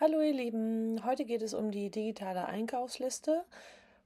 Hallo ihr Lieben, heute geht es um die digitale Einkaufsliste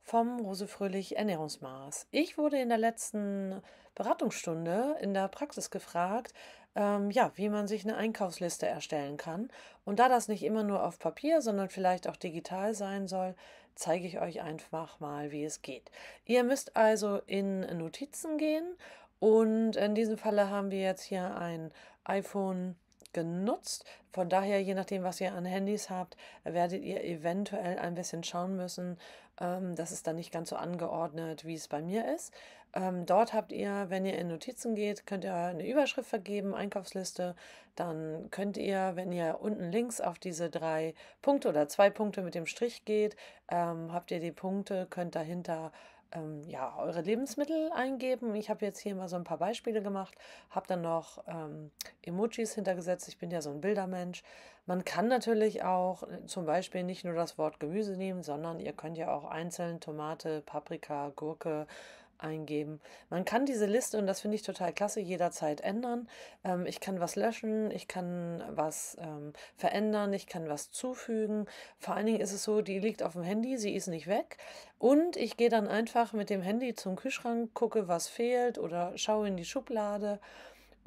vom Rose Fröhlich Ernährungsmaß. Ich wurde in der letzten Beratungsstunde in der Praxis gefragt, ähm, ja, wie man sich eine Einkaufsliste erstellen kann. Und da das nicht immer nur auf Papier, sondern vielleicht auch digital sein soll, zeige ich euch einfach mal, wie es geht. Ihr müsst also in Notizen gehen und in diesem Falle haben wir jetzt hier ein iPhone genutzt. Von daher, je nachdem, was ihr an Handys habt, werdet ihr eventuell ein bisschen schauen müssen. Ähm, das ist dann nicht ganz so angeordnet, wie es bei mir ist. Ähm, dort habt ihr, wenn ihr in Notizen geht, könnt ihr eine Überschrift vergeben, Einkaufsliste. Dann könnt ihr, wenn ihr unten links auf diese drei Punkte oder zwei Punkte mit dem Strich geht, ähm, habt ihr die Punkte, könnt dahinter ähm, ja, eure Lebensmittel eingeben. Ich habe jetzt hier mal so ein paar Beispiele gemacht, habe dann noch ähm, Emojis hintergesetzt. Ich bin ja so ein Bildermensch. Man kann natürlich auch äh, zum Beispiel nicht nur das Wort Gemüse nehmen, sondern ihr könnt ja auch einzeln Tomate, Paprika, Gurke, eingeben. Man kann diese Liste, und das finde ich total klasse, jederzeit ändern. Ähm, ich kann was löschen, ich kann was ähm, verändern, ich kann was zufügen. Vor allen Dingen ist es so, die liegt auf dem Handy, sie ist nicht weg. Und ich gehe dann einfach mit dem Handy zum Kühlschrank, gucke, was fehlt oder schaue in die Schublade.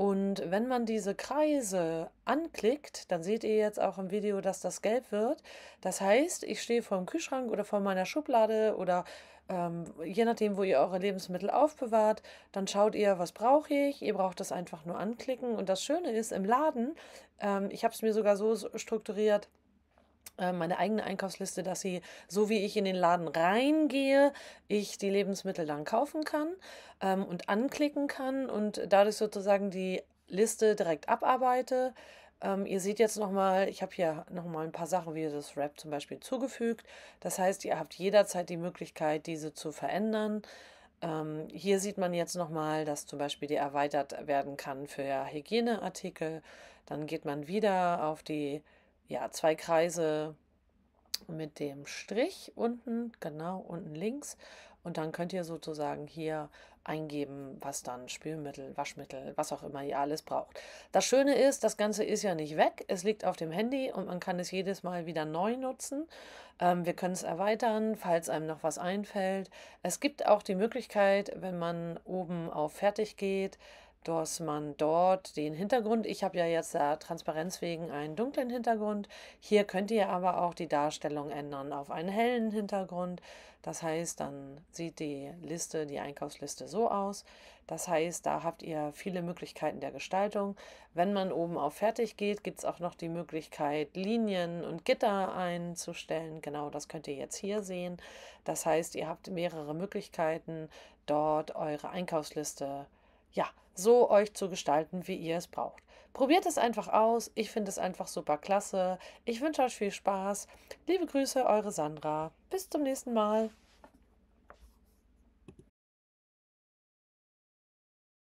Und wenn man diese Kreise anklickt, dann seht ihr jetzt auch im Video, dass das gelb wird. Das heißt, ich stehe vor dem Kühlschrank oder vor meiner Schublade oder ähm, je nachdem, wo ihr eure Lebensmittel aufbewahrt, dann schaut ihr, was brauche ich. Ihr braucht das einfach nur anklicken. Und das Schöne ist, im Laden, ähm, ich habe es mir sogar so strukturiert, äh, meine eigene Einkaufsliste, dass sie, so wie ich in den Laden reingehe, ich die Lebensmittel dann kaufen kann ähm, und anklicken kann und dadurch sozusagen die Liste direkt abarbeite. Ähm, ihr seht jetzt nochmal, ich habe hier nochmal ein paar Sachen wie das Wrap zum Beispiel zugefügt. Das heißt, ihr habt jederzeit die Möglichkeit, diese zu verändern. Ähm, hier sieht man jetzt nochmal, dass zum Beispiel die erweitert werden kann für Hygieneartikel. Dann geht man wieder auf die ja, zwei Kreise mit dem Strich unten, genau, unten links. Und dann könnt ihr sozusagen hier eingeben, was dann Spülmittel, Waschmittel, was auch immer ihr alles braucht. Das Schöne ist, das Ganze ist ja nicht weg. Es liegt auf dem Handy und man kann es jedes Mal wieder neu nutzen. Ähm, wir können es erweitern, falls einem noch was einfällt. Es gibt auch die Möglichkeit, wenn man oben auf Fertig geht, dass man dort den Hintergrund, ich habe ja jetzt der äh, Transparenz wegen einen dunklen Hintergrund, hier könnt ihr aber auch die Darstellung ändern auf einen hellen Hintergrund. Das heißt, dann sieht die Liste, die Einkaufsliste so aus. Das heißt, da habt ihr viele Möglichkeiten der Gestaltung. Wenn man oben auf Fertig geht, gibt es auch noch die Möglichkeit, Linien und Gitter einzustellen. Genau das könnt ihr jetzt hier sehen. Das heißt, ihr habt mehrere Möglichkeiten, dort eure Einkaufsliste zu ja, so euch zu gestalten, wie ihr es braucht. Probiert es einfach aus. Ich finde es einfach super klasse. Ich wünsche euch viel Spaß. Liebe Grüße, eure Sandra. Bis zum nächsten Mal.